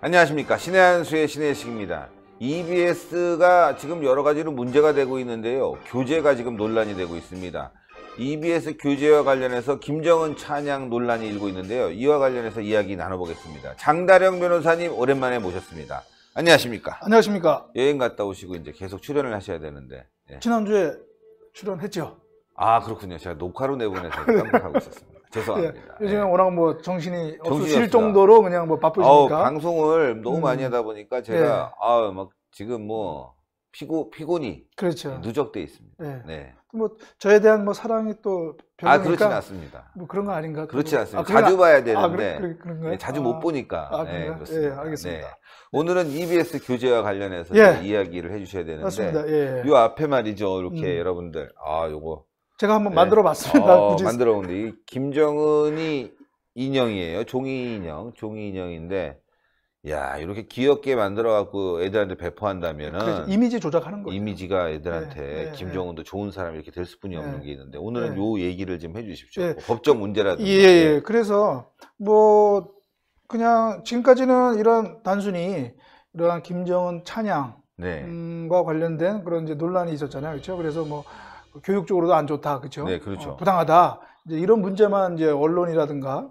안녕하십니까 신의 한수의 신의식입니다 EBS가 지금 여러 가지로 문제가 되고 있는데요 교재가 지금 논란이 되고 있습니다 EBS 교재와 관련해서 김정은 찬양 논란이 일고 있는데요 이와 관련해서 이야기 나눠보겠습니다 장다령 변호사님 오랜만에 모셨습니다 안녕하십니까 안녕하십니까 여행 갔다 오시고 이제 계속 출연을 하셔야 되는데 예. 지난주에 출연했죠 아 그렇군요 제가 녹화로 내보내서 깜빡하고 있었습니다 죄송합니다. 예, 요즘에 예. 워낙 뭐 정신이 없으실 정도로 그냥 뭐 바쁘시니까. 아우, 방송을 너무 음. 많이 하다 보니까 제가 예. 아우 막 지금 뭐 피고 피곤이 그렇죠. 누적돼 있습니다. 예. 네. 뭐 저에 대한 뭐 사랑이 또 별로니까 아 그렇진 않습니다. 뭐 그런 거 아닌가? 그렇지 뭐 않습니다. 아, 자주 봐야 아, 되는데 아, 그런, 그런, 네, 자주 못 아. 보니까 아, 네, 그렇습니다. 예, 알겠습니다. 네. 오늘은 EBS 교재와 관련해서 예. 이야기를 해주셔야 되는데 맞습니다. 예. 요 앞에 말이죠, 이렇게 음. 여러분들 아 요거 제가 한번 네. 만들어 봤습니다. 어, 만들어 본데 김정은이 인형이에요. 종이 인형, 종이 인형인데 야 이렇게 귀엽게 만들어 갖고 애들한테 배포한다면은 그렇죠. 이미지 조작하는 거예요. 이미지가 애들한테 네, 네, 김정은도 좋은 사람 이렇게 될 수뿐이 네. 없는 게 있는데 오늘은 네. 요 얘기를 좀 해주십시오. 뭐 법적 문제라든지. 예, 예. 그래서 뭐 그냥 지금까지는 이런 단순히 이러한 김정은 찬양과 음, 관련된 그런 이제 논란이 있었잖아요, 그렇죠? 그래서 뭐 교육적으로도 안 좋다, 그렇죠? 네, 그렇죠. 어, 부당하다. 이제 이런 문제만 이제 언론이라든가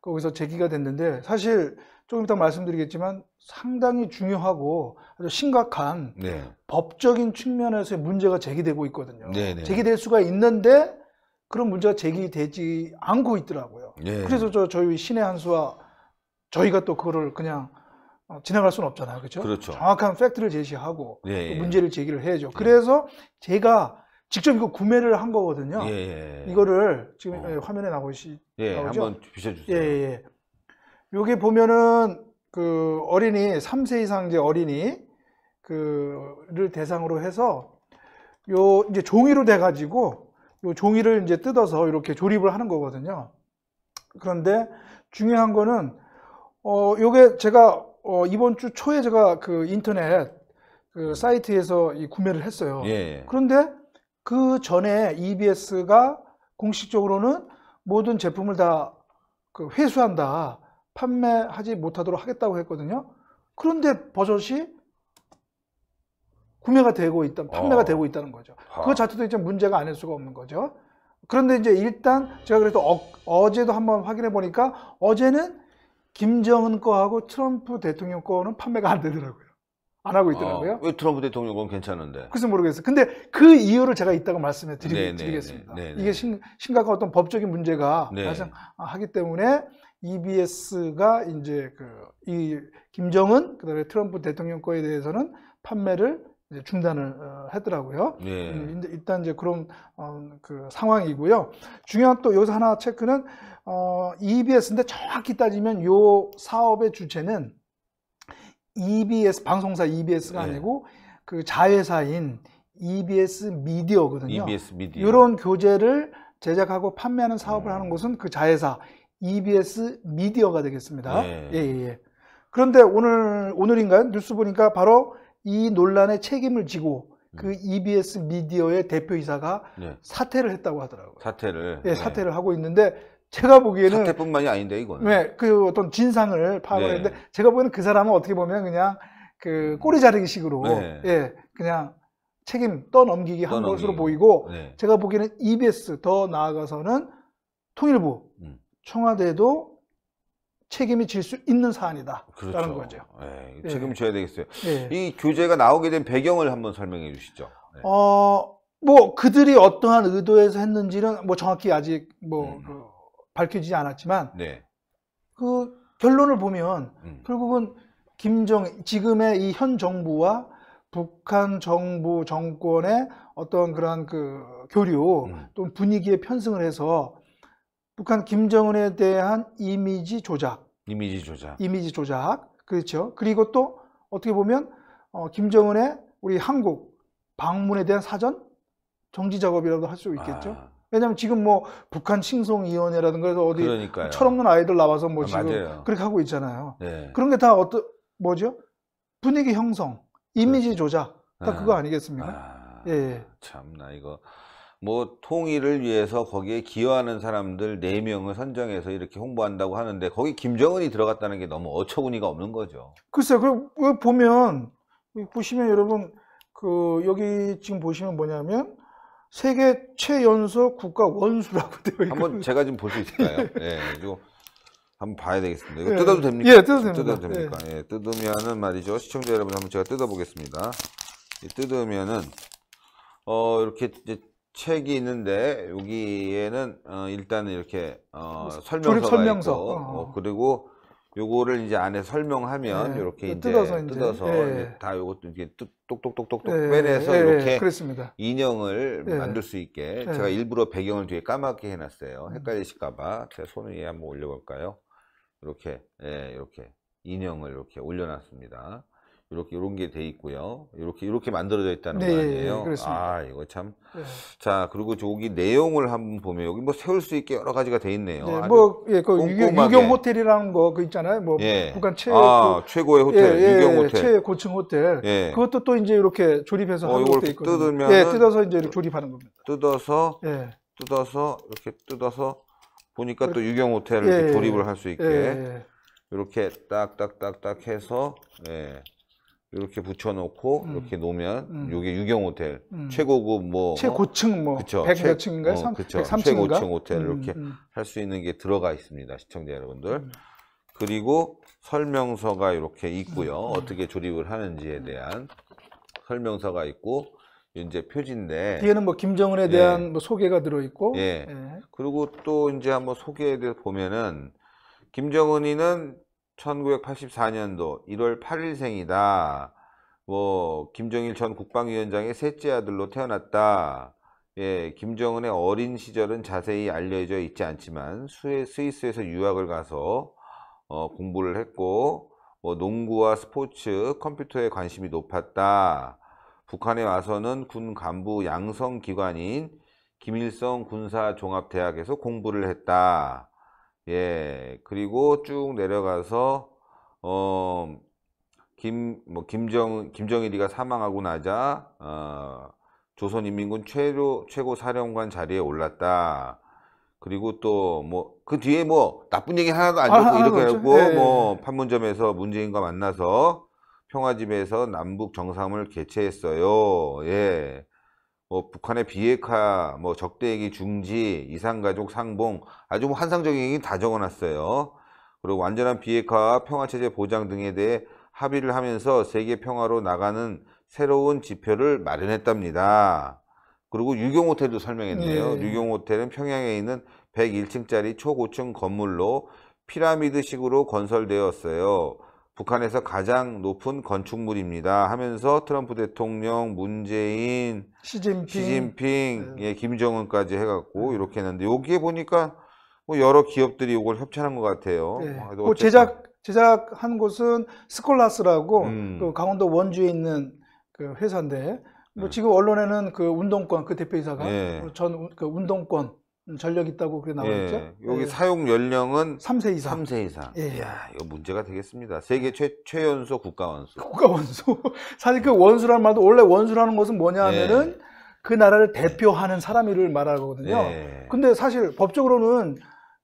거기서 제기가 됐는데 사실 조금 이따 말씀드리겠지만 상당히 중요하고 아주 심각한 네. 법적인 측면에서의 문제가 제기되고 있거든요. 네, 네. 네. 제기될 수가 있는데 그런 문제가 제기되지 않고 있더라고요. 네. 그래서 저 저희 신의 한수와 저희가 또 그거를 그냥 어, 지나갈 수는 없잖아요. 그렇죠? 그렇죠. 정확한 팩트를 제시하고 예, 예. 문제를 제기를 해야죠. 예. 그래서 제가 직접 이거 구매를 한 거거든요. 예, 예. 이거를 지금 어. 화면에 나오시, 예, 나오죠? 한번 비춰주세요. 예, 예. 여기 보면은 그 어린이 3세 이상 이제 어린이 그를 대상으로 해서 요 이제 종이로 돼 가지고 요 종이를 이제 뜯어서 이렇게 조립을 하는 거거든요. 그런데 중요한 거는 어 요게 제가 어 이번 주 초에 제가 그 인터넷 그 사이트에서 이 구매를 했어요. 예. 예. 그런데 그 전에 EBS가 공식적으로는 모든 제품을 다 그 회수한다, 판매하지 못하도록 하겠다고 했거든요. 그런데 버젓이 구매가 되고 있다, 판매가 어. 되고 있다는 거죠. 어. 그 아. 자체도 이제 문제가 아닐 수가 없는 거죠. 그런데 이제 일단 제가 그래도 어, 제도 한번 확인해 보니까 어제는 김정은 거하고 트럼프 대통령 거는 판매가 안 되더라고요. 안 하고 어, 있더라고요. 어, 왜 트럼프 대통령 건 괜찮은데? 그래서 모르겠어요. 근데 그 이유를 제가 이따가 말씀해 드리, 네, 네, 겠습니다 네, 이게 심, 각한 어떤 법적인 문제가 네네. 발생하기 때문에 EBS가 이제 그 이 김정은 그다음에 트럼프 대통령 거에 대해서는 판매를 중단을 어, 했더라고요. 예. 음, 일단 이제 그런 어, 그 상황이고요. 중요한 또 여기서 하나 체크는 어, EBS인데 정확히 따지면 요 사업의 주체는 EBS 방송사 EBS가 네. 아니고 그 자회사인 EBS 미디어거든요. EBS 미디어. 이런 교재를 제작하고 판매하는 사업을 음. 하는 곳은 그 자회사 EBS 미디어가 되겠습니다. 네. 예, 예, 예. 그런데 오늘 오늘인가요? 뉴스 보니까 바로 이 논란에 책임을 지고 그 음. EBS 미디어의 대표이사가 네. 사퇴를 했다고 하더라고요. 사퇴를. 예, 네. 사퇴를 하고 있는데 제가 보기에는 사태뿐만이 아닌데 이거는. 네, 그 어떤 진상을 파악했는데 네. 제가 보기에는 그 사람은 어떻게 보면 그냥 그 꼬리 자르기식으로 네. 예, 그냥 책임 떠넘기기 한 떠넘기기. 것으로 보이고 네. 제가 보기에는 EBS 더 나아가서는 통일부 음. 청와대도 책임이 질 수 있는 사안이다라는 그렇죠. 거죠. 네, 예, 예. 책임져야 되겠어요. 예. 이 교재가 나오게 된 배경을 한번 설명해 주시죠. 네. 어, 뭐 그들이 어떠한 의도에서 했는지는 뭐 정확히 아직 뭐 음. 그 밝혀지지 않았지만 네. 그 결론을 보면 음. 결국은 김정 지금의 이 현 정부와 북한 정부 정권의 어떤 그런 그 교류 음. 또는 분위기에 편승을 해서 북한 김정은에 대한 이미지 조작, 이미지 조작, 이미지 조작 그렇죠. 그리고 또 어떻게 보면 어, 김정은의 우리 한국 방문에 대한 사전 정지 작업이라도 할 수 있겠죠. 아. 왜냐하면 지금 뭐 북한 칭송위원회라든가 해서 어디 그러니까요. 철없는 아이들 나와서 뭐 아, 지금 맞아요. 그렇게 하고 있잖아요. 네. 그런 게 다 어떤 뭐죠? 분위기 형성, 이미지 그렇죠. 조작, 다 아, 그거 아니겠습니까? 아, 예, 예. 참나 이거 뭐 통일을 위해서 거기에 기여하는 사람들 4명을 선정해서 이렇게 홍보한다고 하는데 거기 김정은이 들어갔다는 게 너무 어처구니가 없는 거죠. 글쎄요. 그리고 보면 보시면 여러분 그 여기 지금 보시면 뭐냐면 세계 최연소 국가 원수라고 되어 있고 한번 제가 좀 볼 수 있을까요? 예, 이 한번 봐야 되겠습니다. 이거 예. 뜯어도 됩니까? 예, 뜯어도 됩니다. 뜯어도 됩니까? 예. 예, 뜯으면은 말이죠. 시청자 여러분 한번 제가 뜯어보겠습니다. 뜯으면은 어 이렇게 이제 책이 있는데 여기에는 어, 일단은 이렇게 어, 설명서가 있고 어. 어, 그리고 요거를 이제 안에 설명하면 네. 이렇게 그 이제 뜯어서, 이제, 뜯어서 예. 이제 다 요것도 이제게 똑똑똑똑똑 네. 예, 빼내서 이렇게 예, 그렇습니다. 인형을 만들 수 있게 제가 일부러 배경을 뒤에 까맣게 해놨어요. 음. 헷갈리실까봐 제 손을 위에 한번 올려볼까요? 이렇게 예, 이렇게 인형을 이렇게 올려놨습니다. 이렇게 이런 게 돼 있고요. 이렇게 이렇게 만들어져 있다는 네, 거 아니에요? 그렇습니다. 아 이거 참. 네. 자 그리고 저기 내용을 한번 보면 여기 뭐 세울 수 있게 여러 가지가 돼 있네요. 네, 뭐예그 유경, 유경, 호텔이라는 거그 있잖아요. 뭐 예. 북한 최 아, 그, 최고의 호텔 예, 예 유경 예, 호텔 최고층 호텔. 예. 그것도 또 이제 이렇게 조립해서 어, 이걸 뜯으면 예, 뜯어서 이제 이렇게 조립하는 겁니다. 뜯어서 예. 뜯어서 이렇게 뜯어서 보니까 또 유경 호텔을 예, 예, 조립을 할 수 있게 이렇게 딱딱딱딱 해서 예. 이렇게 붙여놓고 음. 이렇게 놓으면 음. 이게 유경 호텔 음. 최고급 뭐 어? 최고층 뭐 그쵸, 층인가요? 어, 그쵸, 103층인가? 최고층 호텔 음, 이렇게 음. 할수 있는 게 들어가 있습니다 시청자 여러분들 음. 그리고 설명서가 이렇게 있고요 어떻게 조립을 하는지에 대한 설명서가 있고 이제 표지인데 뒤에는 뭐 김정은에 예. 대한 예. 뭐 소개가 들어 있고 예. 예. 그리고 또 이제 한번 소개에 대해 보면은 김정은이는 1984년도 1월 8일생이다. 뭐 김정일 전 국방위원장의 셋째 아들로 태어났다. 예, 김정은의 어린 시절은 자세히 알려져 있지 않지만 스위스에서 유학을 가서 어, 공부를 했고 뭐 농구와 스포츠, 컴퓨터에 관심이 높았다. 북한에 와서는 군 간부 양성 기관인 김일성 군사종합대학에서 공부를 했다. 예, 그리고 쭉 내려가서 어, 김, 뭐 김정, 김정일이가 사망하고 나자 어, 조선인민군 최로 최고 사령관 자리에 올랐다. 그리고 또 뭐 그 뒤에 뭐 나쁜 얘기 하나도 안 아, 좋고 아, 이렇게 그렇죠. 하고 네. 뭐 판문점에서 문재인과 만나서 평화집에서 남북 정상을 개최했어요. 예. 뭐 북한의 비핵화, 뭐 적대기 중지, 이산가족 상봉 아주 뭐 환상적인 얘기 다 적어놨어요. 그리고 완전한 비핵화, 평화체제 보장 등에 대해 합의를 하면서 세계 평화로 나가는 새로운 지표를 마련했답니다. 그리고 유경호텔도 설명했네요. 네. 유경호텔은 평양에 있는 101층짜리 초고층 건물로 피라미드식으로 건설되었어요. 북한에서 가장 높은 건축물입니다 하면서 트럼프 대통령, 문재인, 시진핑, 시진핑 네. 예, 김정은까지 해갖고 이렇게 했는데 여기에 보니까 뭐 여러 기업들이 이걸 협찬한 것 같아요. 네. 뭐 그 제작 제작한 곳은 스콜라스라고 음. 그 강원도 원주에 있는 그 회사인데 뭐 음. 지금 언론에는 그 운동권 그 대표이사가 네. 예. 전그 운동권 음, 전력 있다고 그게 나와 있죠. 예. 여기 예. 사용 연령은 3세 이상. 3세 이상. 예. 이야, 이거 문제가 되겠습니다. 세계 최, 최연소 국가원수. 국가원수. 사실 그 원수라는 말도 원래 원수라는 것은 뭐냐 하면은 예. 그 나라를 대표하는 사람이를 말하거든요. 예. 근데 사실 법적으로는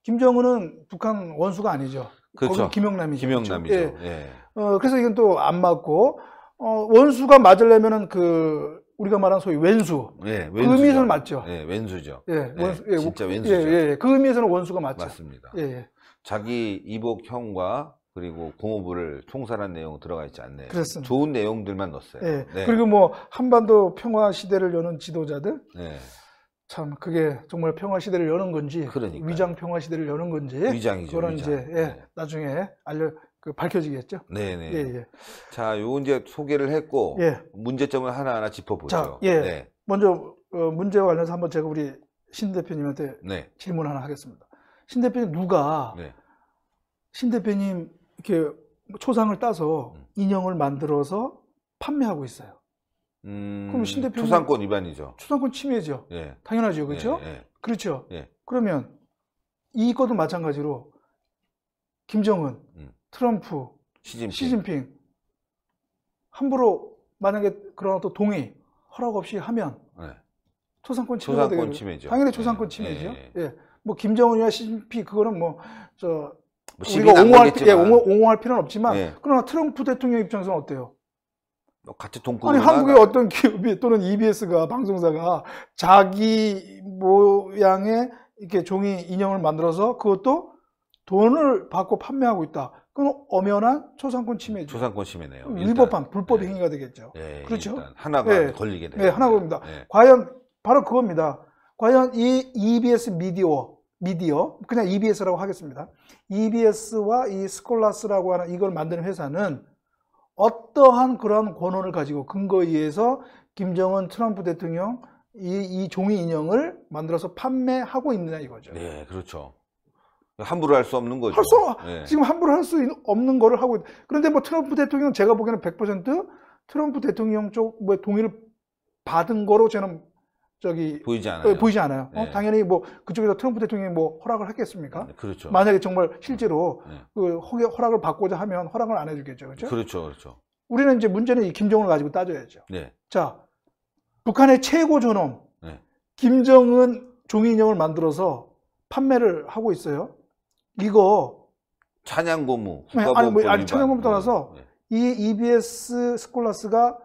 김정은은 북한 원수가 아니죠. 그렇죠. 김영남이죠. 김영남이죠. 그렇죠? 예. 어, 그래서 이건 또 안 맞고 어, 원수가 맞으려면은 그 우리가 말한 소위 왼수. 예, 그 의미에서는 맞죠. 예, 왼수죠. 예, 원수, 예, 예, 진짜 왼수죠. 예, 예, 예. 그 의미에서는 원수가 맞죠. 맞습니다. 예, 예. 자기 이복형과 그리고 공업부를 총살한 내용 들어가 있지 않네요. 그렇습니다. 좋은 내용들만 넣었어요. 예. 네. 그리고 뭐 한반도 평화 시대를 여는 지도자들. 네. 참 그게 정말 평화 시대를 여는 건지 그러니까요. 위장 평화 시대를 여는 건지 위장이죠, 그런 위장. 이제 예, 네. 나중에 알려 그 밝혀지겠죠. 네네. 예, 예. 자, 요 이제 소개를 했고 예. 문제점을 하나하나 짚어보죠. 자, 예. 네. 먼저 어, 문제와 관련해서 한번 제가 우리 신 대표님한테 네. 질문 하나 하겠습니다. 신 대표님 누가 네. 신 대표님 이렇게 초상을 따서 음. 인형을 만들어서 판매하고 있어요. 음, 그럼 신 대표님 초상권 위반이죠. 초상권 침해죠. 예. 당연하죠, 예, 그렇죠? 예, 그렇죠. 예. 그렇죠. 그러면 이것도 마찬가지로 김정은 음. 트럼프, 시진핑. 시진핑. 함부로 만약에 그런 또 동의, 허락 없이 하면 네. 초상권 침해가 되고 당연히 네. 초상권 침해죠. 예. 예. 뭐 김정은이나 시진핑 그거는 뭐저 뭐 우리가 옹호할, 예, 옹호, 옹호할 필요는 없지만 예. 그러나 트럼프 대통령 입장에서는 어때요? 뭐 같이 동포 아니 한국의 어떤 기업이 또는 EBS가 방송사가 자기 모양의 이렇게 종이 인형을 만들어서 그것도 돈을 받고 판매하고 있다. 그럼 엄연한 초상권 침해죠. 초상권 침해네요. 음, 위법한 불법 예. 행위가 되겠죠. 네, 그렇죠. 하나가 네. 걸리게 되요. 네, 하나 겁니다. 과연 바로 그겁니다. 과연 이 EBS 미디어 미디어 그냥 EBS라고 하겠습니다. EBS와 이 스콜라스라고 하는 이걸 만드는 회사는 어떠한 그런 권원을 가지고 근거에 의해서 김정은 트럼프 대통령 이, 이 종이 인형을 만들어서 판매하고 있느냐 이거죠. 네, 그렇죠. 함부로 할 수 없는 거죠. 할수 네. 지금 함부로 할 수 없는 거를 하고 있다. 그런데 뭐 트럼프 대통령 제가 보기에는 100% 트럼프 대통령 쪽 뭐 동의를 받은 거로 저는 저기 보이지 않아요. 어, 보이지 않아요. 어? 네. 어? 당연히 뭐 그쪽에서 트럼프 대통령이 뭐 허락을 했겠습니까 네, 그렇죠. 만약에 정말 네. 실제로 네. 그 허락을 받고자 하면 허락을 안 해주겠죠, 그렇죠? 그렇죠, 그렇죠. 우리는 이제 문제는 이 김정은을 가지고 따져야죠. 네. 자, 북한의 최고 존엄 네. 김정은 종이인형을 만들어서 판매를 하고 있어요. 이거 찬양고무 아니, 뭐, 아니 찬양고무 떠나서 네. 이 EBS 스콜라스가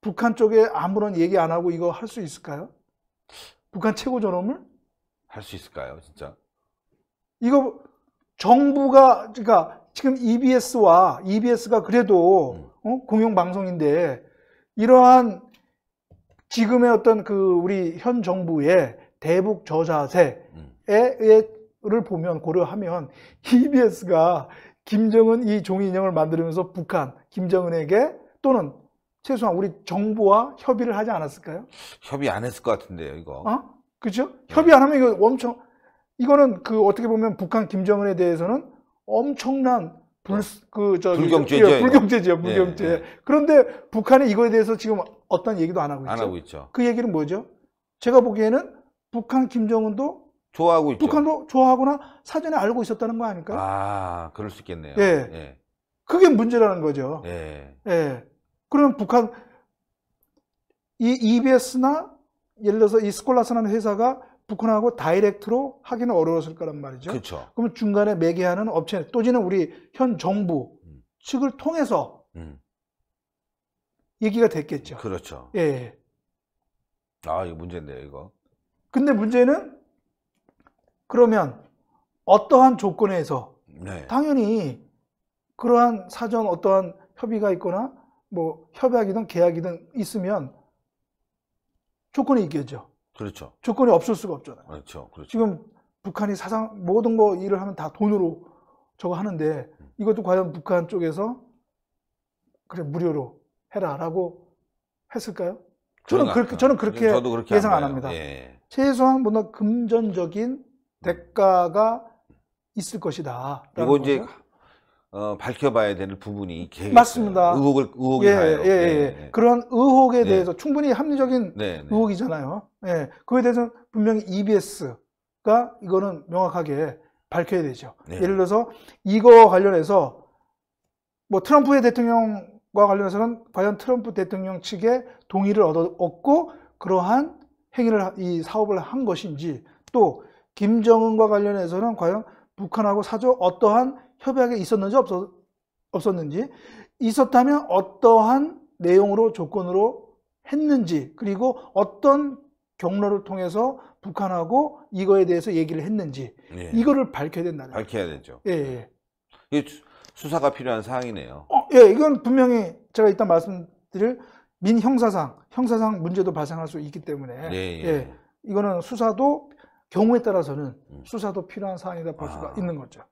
북한 쪽에 아무런 얘기 안 하고 이거 할 수 있을까요? 북한 최고 전엄을 할 수 있을까요, 진짜? 이거 정부가 그러니까 지금 EBS와 EBS가 그래도 음. 어? 공영 방송인데 이러한 지금의 어떤 그 우리 현 정부의 대북 저자세에 음. 를 보면 고려하면 EBS가 김정은 이 종인형을 이 만들면서 북한 김정은에게 또는 최소한 우리 정부와 협의를 하지 않았을까요? 협의 안 했을 것 같은데요, 이거. 어? 그죠? 네. 협의 안 하면 이거 엄청 이거는 그 어떻게 보면 북한 김정은에 대해서는 엄청난 불, 네. 그, 저, 불경죄죠 예, 불경제죠, 불경제. 네, 네, 그런데 북한이 이거에 대해서 지금 어떤 얘기도 안 하고 있죠. 안 하고 있죠. 그 얘기는 뭐죠? 제가 보기에는 북한 김정은도 좋아하고 있죠. 북한도 좋아하거나 사전에 알고 있었다는 거아닐까 아, 그럴 수 있겠네요. 예. 예. 그게 문제라는 거죠. 예. 예. 그러면 북한, 이 EBS나 예를 들어서 이 스콜라스라는 회사가 북한하고 다이렉트로 하기는 어려웠을 거란 말이죠. 그렇죠. 그럼 중간에 매개하는 업체, 또지는 우리 현 정부 음. 측을 통해서 음. 얘기가 됐겠죠. 그렇죠. 예. 아, 이거 문제인데요, 이거. 근데 문제는 그러면 어떠한 조건에서 네. 당연히 그러한 사전 어떠한 협의가 있거나 뭐 협약이든 계약이든 있으면 조건이 있겠죠. 그렇죠. 조건이 없을 수가 없잖아요. 그렇죠. 그렇죠. 지금 북한이 사상 모든 거 일을 하면 다 돈으로 저거 하는데 음. 이것도 과연 북한 쪽에서 그래 무료로 해라라고 했을까요? 저는 그렇게 저는 그렇게, 저는 그렇게 예상 안, 안 합니다. 예. 최소한 뭔가 금전적인 대가가 있을 것이다. 이거 이제 어, 밝혀봐야 될 부분이 맞습니다. 의혹을 의혹이 예, 가요. 예, 예, 네, 네. 그런 의혹에 네. 대해서 충분히 합리적인 네, 네. 의혹이잖아요. 예, 그거에 대해서 분명히 EBS가 이거는 명확하게 밝혀야 되죠. 네. 예를 들어서 이거 관련해서 뭐 트럼프의 대통령과 관련해서는 과연 트럼프 대통령 측의 동의를 얻어, 얻고 그러한 행위를 이 사업을 한 것인지 또 김정은과 관련해서는 과연 북한하고 사조 어떠한 협약이 있었는지 없었, 없었는지 있었다면 어떠한 내용으로 조건으로 했는지 그리고 어떤 경로를 통해서 북한하고 이거에 대해서 얘기를 했는지 예. 이거를 밝혀야 된다는 밝혀야 거죠. 되죠. 예. 예. 예. 수사가 필요한 사항이네요. 어, 예, 이건 분명히 제가 일단 말씀드릴 민형사상 형사상 문제도 발생할 수 있기 때문에 예, 예. 예. 이거는 수사도 경우에 따라서는 음. 수사도 필요한 사안이다 볼 수가 아. 있는 거죠.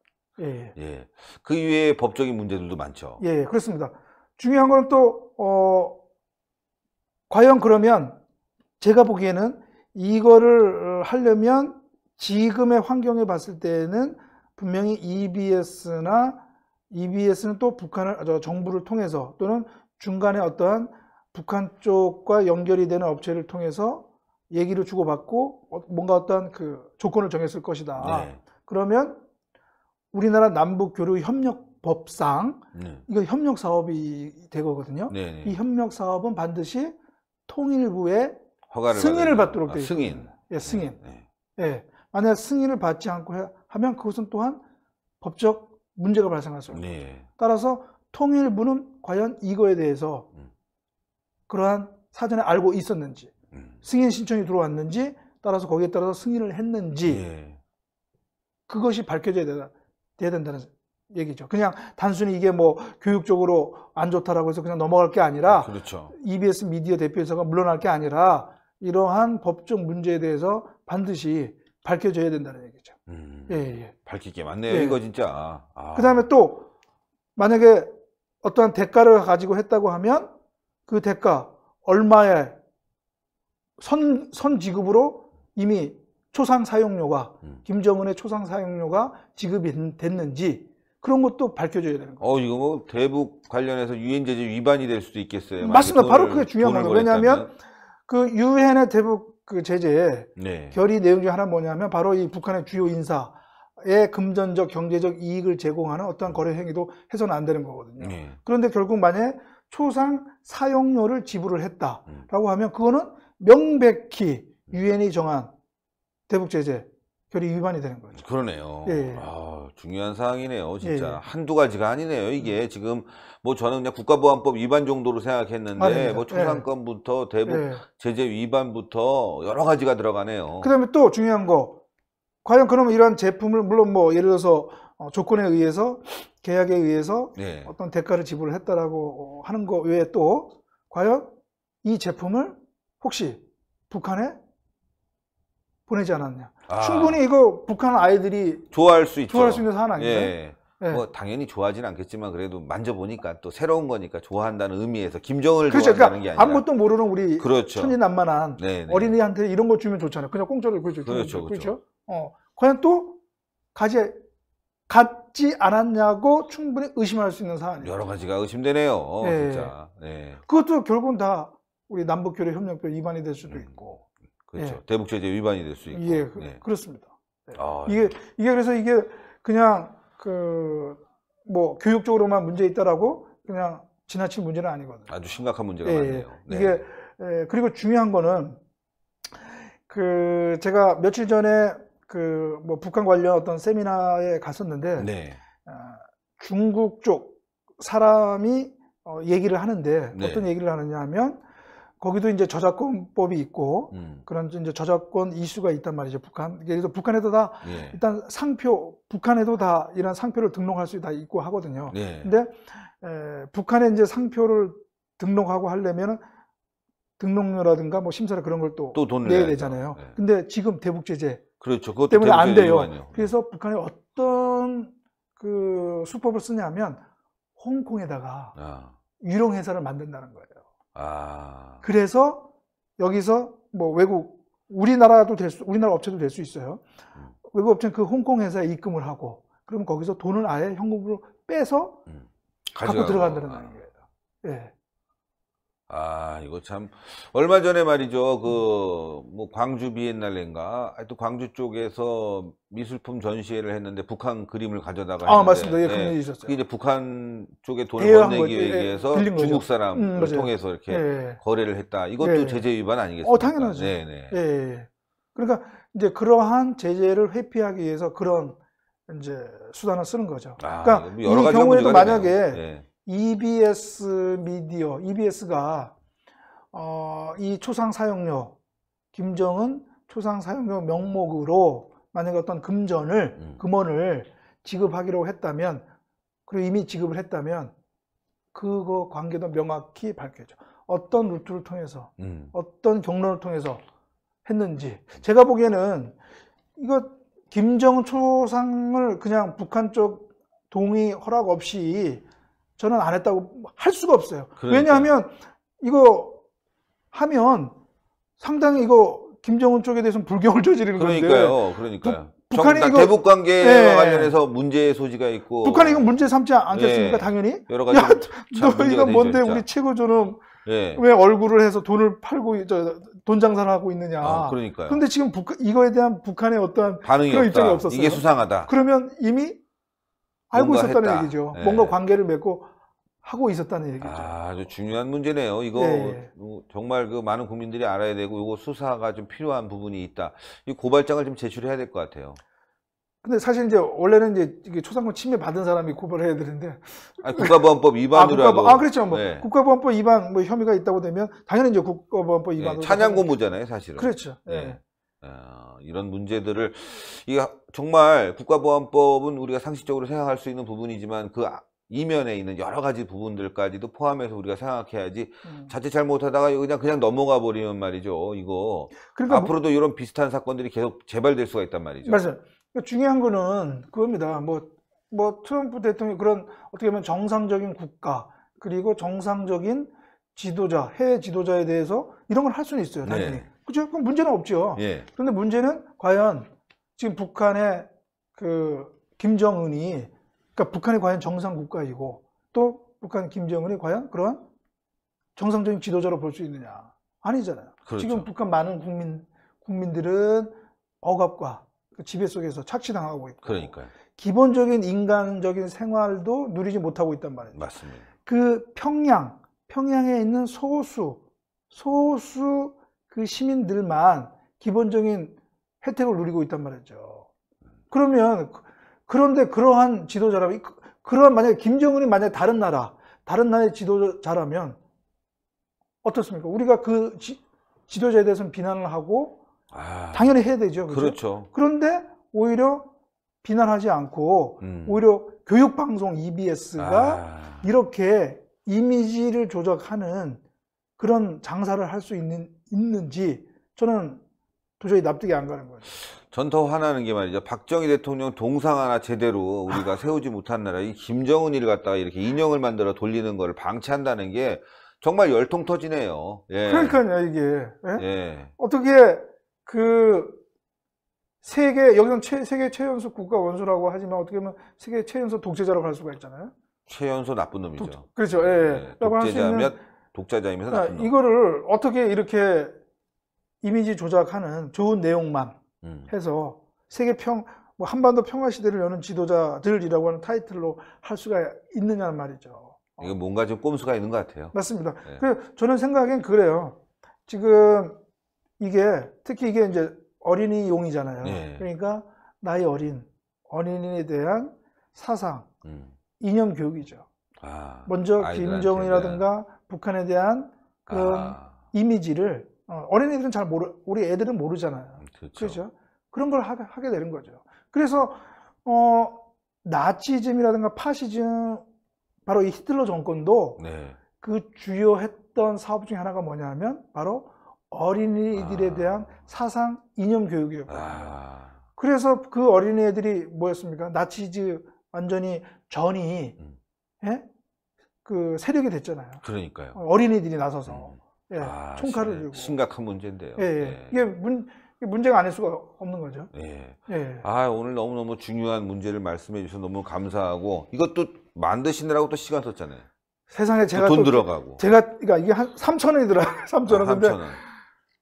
예. 예. 예. 그 이외에 법적인 문제들도 많죠. 예, 예, 그렇습니다. 중요한 거는 또, 어, 과연 그러면 제가 보기에는 이거를 어, 하려면 지금의 환경에 봤을 때는 분명히 EBS나 EBS는 또 북한을, 정부를 통해서 또는 중간에 어떠한 북한 쪽과 연결이 되는 업체를 통해서 얘기를 주고받고 어, 뭔가 어떤 그 조건을 정했을 것이다. 네. 그러면 우리나라 남북 교류 협력 법상 네. 이거 협력 사업이 되거든요. 네, 네, 이 협력 사업은 반드시 통일부의 허가를 승인을 받는... 받도록 되어 아, 승인. 예, 네, 승인. 네. 예. 만약 승인을 받지 않고 하면 그것은 또한 법적 문제가 발생할 수 있습니다. 따라서 통일부는 과연 이거에 대해서 음. 그러한 사전에 알고 있었는지 음. 승인 신청이 들어왔는지 따라서 거기에 따라서 승인을 했는지 예. 그것이 밝혀져야 된다, 돼야 된다는 얘기죠. 그냥 단순히 이게 뭐 교육적으로 안 좋다라고 해서 그냥 넘어갈 게 아니라 그렇죠. EBS 미디어 대표이사가 물러날 게 아니라 이러한 법적 문제에 대해서 반드시 밝혀져야 된다는 얘기죠. 음, 예, 예. 밝히게 맞네요. 예. 이거 진짜. 아. 그다음에 또 만약에 어떠한 대가를 가지고 했다고 하면 그 대가 얼마에 선, 선 지급으로 이미 초상 사용료가 음. 김정은의 초상 사용료가 지급이 됐는지 그런 것도 밝혀져야 되는 거예요. 어, 이거 뭐 대북 관련해서 유엔 제재 위반이 될 수도 있겠어요. 맞습니다. 돈을, 바로 그게 중요한 거예요. 왜냐하면 그 유엔의 대북 그 제재의 네. 결의 내용 중 하나 뭐냐면 바로 이 북한의 주요 인사 의 금전적 경제적 이익을 제공하는 어떠 거래 행위도 해서는 안 되는 거거든요. 네. 그런데 결국 만약 초상 사용료를 지불을 했다라고 음. 하면 그거는 명백히 유엔이 정한 대북 제재 결의 위반이 되는 거죠. 그러네요. 예. 아, 중요한 사항이네요. 진짜 예. 한두 가지가 아니네요. 이게 음. 지금 뭐 저는 그냥 국가보안법 위반 정도로 생각했는데 아닙니다. 네. 뭐 네. 초상권부터 예. 대북 네. 제재 위반부터 여러 가지가 들어가네요. 그다음에 또 중요한 거 과연 그러면 이러한 제품을 물론 뭐 예를 들어서 어, 조건에 의해서 계약에 의해서 어떤 대가를 지불을 했다라고 하는 거 외에 또 과연 이 제품을 혹시 북한에 보내지 않았냐. 아. 충분히 이거 북한 아이들이 좋아할 수 있죠. 좋아할 수 있는 사안 아닌가요? 예. 예. 뭐 당연히 좋아하진 않겠지만 그래도 만져보니까 또 새로운 거니까 좋아한다는 의미에서 김정을 그렇죠. 좋아한다는 그러니까 게 아니라 아무것도 모르는 우리 그렇죠. 천진난만한 네네. 네. 어린이한테 이런 거 주면 좋잖아요. 그냥 공짜로 그렇죠. 그렇죠. 그렇죠. 어. 그냥 또 가지 갔지 않았냐고 충분히 의심할 수 있는 사안이에요. 여러 가지가 의심되네요. 예. 진짜. 예. 그것도 결국은 다 우리 남북교류 협력법 위반이 될 수도 음, 있고. 그렇죠. 예. 대북 제재 위반이 될 수 있고. 예, 그, 예. 렇습니다 예. 아, 예. 이게 이게 그래서 이게 그냥 그 뭐 교육적으로만 문제 있다라고 그냥 지나친 문제는 아니거든요. 아주 심각한 문제가 예, 예, 많네요. 네. 이게 예, 그리고 중요한 거는 그 제가 며칠 전에 그 뭐 북한 관련 어떤 세미나에 갔었는데 네. 어, 중국 쪽 사람이 어, 얘기를 하는데 네. 어떤 얘기를 하느냐 하면 거기도 이제 저작권법이 있고 음. 그런 이제 저작권 이슈가 있단 말이죠. 북한. 그래서 북한에도 다 예. 일단 상표 북한에도 다 이런 상표를 등록할 수다 있고 하거든요. 예. 근데 에, 북한에 이제 상표를 등록하고 하려면은 등록료라든가 뭐심사를 그런 걸또 돈을 내야 되잖아요. 네. 근데 지금 대북 제재 그렇죠. 때문에 안 돼요. 그래서 북한이 어떤 그 수법을 쓰냐면 홍콩에다가 아. 유령 회사를 만든다는 거예요. 아. 그래서 여기서 뭐 외국 우리나라도 될 수, 우리나라 업체도 될 수 있어요. 음. 외국 업체는 그 홍콩 회사에 입금을 하고 그러면 거기서 돈을 아예 현금으로 빼서 음. 갖고 들어간다는 거예요 아, 예. 예. 아, 이거 참. 얼마 전에 말이죠. 그, 뭐, 광주 비엔날레인가. 하여튼 광주 쪽에서 미술품 전시회를 했는데 북한 그림을 가져다가. 아, 했는데, 맞습니다. 예, 그이제 네. 북한 쪽에 돈을 번 내기 예, 위해서 예, 중국 사람을 음, 통해서 이렇게 예. 거래를 했다. 이것도 예. 제재 위반 아니겠습니까? 어, 당연하죠. 네네. 네. 예, 예. 그러니까 이제 그러한 제재를 회피하기 위해서 그런 이제 수단을 쓰는 거죠. 아, 그러니까 여러 이 경우에도 만약에 EBS 미디어, EBS가 어, 이 초상 사용료, 김정은 초상 사용료 명목으로 만약에 어떤 금전을, 음. 금원을 지급하기로 했다면, 그리고 이미 지급을 했다면, 그거 관계도 명확히 밝혀져. 어떤 루트를 통해서, 음. 어떤 경로를 통해서 했는지. 제가 보기에는 이거 김정은 초상을 그냥 북한 쪽 동의 허락 없이 저는 안 했다고 할 수가 없어요. 그러니까. 왜냐하면 이거 하면 상당히 이거 김정은 쪽에 대해서는 불경을 저지르는 그러니까요, 건데. 그러니까요. 부, 북한이 이거 대북 관계 네. 관련해서 문제의 소지가 있고 북한이 이건 문제 삼지 않겠습니까? 네. 당연히. 여러 가지. 야, 너 이거 뭔데 되죠, 우리 최고조는 네. 왜 얼굴을 해서 돈을 팔고 저, 돈 장사를 하고 있느냐. 아, 그러니까요. 그런데 지금 북, 이거에 대한 북한의 어떤 반응이 그런 없다. 입장이 없었어요. 이게 수상하다. 그러면 이미 알고 있었다는 했다. 얘기죠. 예. 뭔가 관계를 맺고 하고 있었다는 얘기죠. 아, 주 중요한 문제네요. 이거 네. 정말 그 많은 국민들이 알아야 되고 이거 수사가 좀 필요한 부분이 있다. 이 고발장을 좀 제출해야 될 것 같아요. 근데 사실 이제 원래는 이제 초상권 침해 받은 사람이 고발해야 을 되는데 아니, 국가보안법 아, 위반으로 아, 국가보, 아 그렇죠 뭐 네. 국가보안법 위반 뭐 혐의가 있다고 되면 당연히 이제 국가보안법 위반 네, 찬양 고무잖아요 사실은 그렇죠 네. 어, 이런 문제들을 이 정말 국가보안법은 우리가 상식적으로 생각할 수 있는 부분이지만 그 이면에 있는 여러 가지 부분들까지도 포함해서 우리가 생각해야지 음. 자칫 잘못하다가 그냥 그냥 넘어가 버리면 말이죠. 이거 그러니까 뭐 앞으로도 뭐, 이런 비슷한 사건들이 계속 재발될 수가 있단 말이죠. 맞아요. 그러니까 중요한 거는 그겁니다. 뭐뭐 뭐 트럼프 대통령 그런 어떻게 보면 정상적인 국가 그리고 정상적인 지도자 해외 지도자에 대해서 이런 걸 할 수는 있어요. 네. 당연히 네. 그죠 그럼 문제는 없죠. 예. 그런데 문제는 과연 지금 북한의 그 김정은이 그러니까 북한이 과연 정상 국가이고 또 북한 김정은이 과연 그런 정상적인 지도자로 볼 수 있느냐 아니잖아요. 그렇죠. 지금 북한 많은 국민 국민들은 억압과 그 지배 속에서 착취당하고 있고 그러니까요. 기본적인 인간적인 생활도 누리지 못하고 있단 말이에요. 맞습니다. 그 평양 평양에 있는 소수 소수 그 시민들만 기본적인 혜택을 누리고 있단 말이죠. 음. 그러면 그런데 그러한 지도자라면 그, 그러한 만약에 김정은이 만약에 다른 나라 다른 나라의 지도자라면 어떻습니까? 우리가 그 지, 지도자에 대해서는 비난을 하고 아, 당연히 해야 되죠. 그렇죠? 그렇죠. 그런데 오히려 비난하지 않고 음. 오히려 교육 방송 EBS가 아. 이렇게 이미지를 조작하는 그런 장사를 할 수 있는 있는지 저는 도저히 납득이 안 가는 거예요. 전더 화나는 게 말이죠. 박정희 대통령 동상 하나 제대로 우리가 아. 세우지 못한 나라, 이 김정은이를 갖다가 이렇게 인형을 만들어 돌리는 거를 방치한다는 게 정말 열통 터지네요. 예. 그러니까요, 이게. 예? 예. 어떻게 그 세계, 여기는 최, 세계 최연소 국가 원수라고 하지만 어떻게 보면 세계 최연소 독재자라고 할 수가 있잖아요. 최연소 나쁜 놈이죠. 독, 그렇죠. 예. 예. 독재자면 독자자이면서 나쁜 아, 놈. 이거를 어떻게 이렇게 이미지 조작하는 좋은 내용만 음. 해서 세계 평뭐 한반도 평화 시대를 여는 지도자들이라고 하는 타이틀로 할 수가 있느냐 는 말이죠. 어. 이거 뭔가 좀 꼼수가 있는 것 같아요. 맞습니다. 네. 그래서 저는 생각엔 그래요. 지금 이게 특히 이게 이제 어린이 용이잖아요. 네. 그러니까 나이 어린 어린이에 대한 사상, 음. 이념 교육이죠. 아, 먼저 김정은이라든가 네. 북한에 대한 그 아. 이미지를 어, 어린이들은 잘 모르 우리 애들은 모르잖아요. 그렇죠. 그렇죠? 그런걸 하게 되는 거죠. 그래서 어, 나치즘이라든가 파시즘 바로 이 히틀러 정권도 네. 그 주요했던 사업 중에 하나가 뭐냐면 바로 어린이들에 아. 대한 사상 이념 교육이었고요 아. 그래서 그어린이들이 뭐였습니까? 나치즈 완전히 전이 음. 예? 그 세력이 됐잖아요. 그러니까요. 어린이들이 나서서 음. 예, 아, 총칼을 심, 들고 심각한 문제인데요. 예, 예. 네. 이게 문 문제가 아닐 수가 없는 거죠. 예. 예. 아 오늘 너무 너무 중요한 문제를 말씀해 주셔서 너무 감사하고 이것도 만드시느라고 또 시간 썼잖아요. 세상에 제가 돈 들어가고 제가 그러니까 이게 한 3천 원이더라 3천 아, 원 아, 3천 원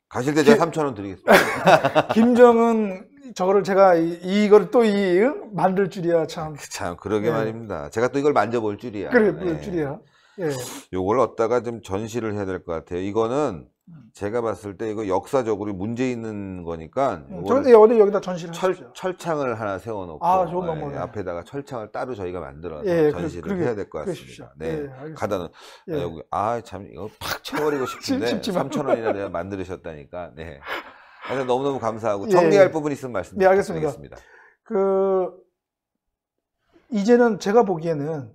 가실 때 제가 3천 원 드리겠습니다. 김정은 저거를 제가 이, 거를 또이 만들 줄이야 참. 참 그러게 예. 말입니다. 제가 또 이걸 만져볼 줄이야. 그래 볼 예. 줄이야. 예. 요걸 얻다가 좀 전시를 해야 될 것 같아요. 이거는 음. 제가 봤을 때 이거 역사적으로 문제 있는 거니까 음, 저 예, 어디 여기다 전시를 철, 철창을 하나 세워놓고 아, 예, 앞에다가 철창을 따로 저희가 만들어 예, 전시를 그러, 해야 될 것 같습니다. 네, 예, 가다는 예. 아, 여기 아참 이거 팍 채워버리고 싶은데 3천 원이나 내가 만드셨다니까 네, 하여튼 너무너무 감사하고 예, 정리할 부분 있으면 말씀 네, 알겠습니다. 그 이제는 제가 보기에는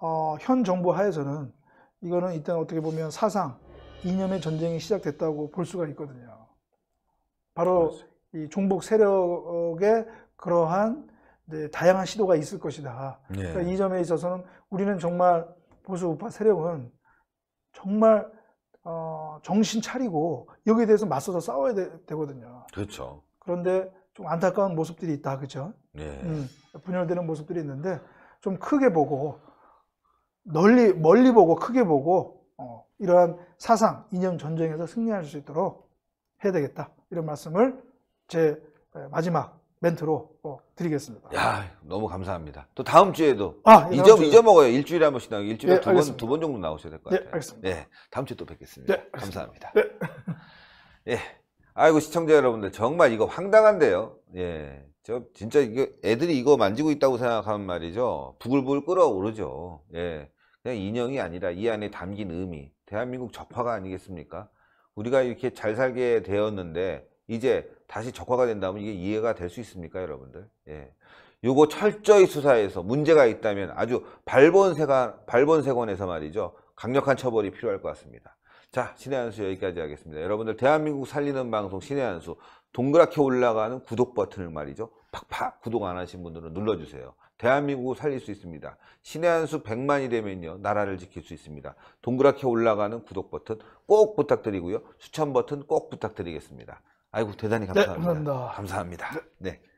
어, 현 정부 하에서는 이거는 일단 어떻게 보면 사상 이념의 전쟁이 시작됐다고 볼 수가 있거든요. 바로 이 종북 세력의 그러한 다양한 시도가 있을 것이다. 예. 그러니까 이 점에 있어서는 우리는 정말 보수 우파 세력은 정말 어, 정신 차리고 여기에 대해서 맞서서 싸워야 되, 거든요 그렇죠. 그런데 좀 안타까운 모습들이 있다, 그죠? 예. 음, 분열되는 모습들이 있는데 좀 크게 보고 널리 멀리 보고 크게 보고 어, 이러한 사상, 이념 전쟁에서 승리할 수 있도록 해야 되겠다. 이런 말씀을 제 마지막 멘트로 어, 드리겠습니다. 야, 너무 감사합니다. 또 다음 주에도 아, 예, 잊어, 잊어먹어요. 일주일에 한 번씩 나오고 일주일에 예, 두, 번, 두 번 정도 나오셔야 될것 예, 같아요. 네, 알겠습니다. 네, 다음 주에 또 뵙겠습니다. 네, 감사합니다. 네. 예. 아이고 시청자 여러분들 정말 이거 황당한데요. 예. 저 진짜 이게 애들이 이거 만지고 있다고 생각하면 말이죠. 부글부글 끓어오르죠. 예. 그냥 인형이 아니라 이 안에 담긴 의미 대한민국 적화가 아니겠습니까 우리가 이렇게 잘 살게 되었는데 이제 다시 적화가 된다면 이게 이해가 될 수 있습니까 여러분들 예. 요거 철저히 수사해서 문제가 있다면 아주 발본세관, 발본세관에서 말이죠 강력한 처벌이 필요할 것 같습니다 자 신의 한수 여기까지 하겠습니다 여러분들 대한민국 살리는 방송 신의 한수 동그랗게 올라가는 구독 버튼을 말이죠 팍팍 구독 안 하신 분들은 눌러주세요 대한민국을 살릴 수 있습니다. 신의 한 수 100만이 되면요. 나라를 지킬 수 있습니다. 동그랗게 올라가는 구독 버튼 꼭 부탁드리고요. 추천 버튼 꼭 부탁드리겠습니다. 아이고 대단히 감사합니다. 네, 감사합니다. 감사합니다. 네.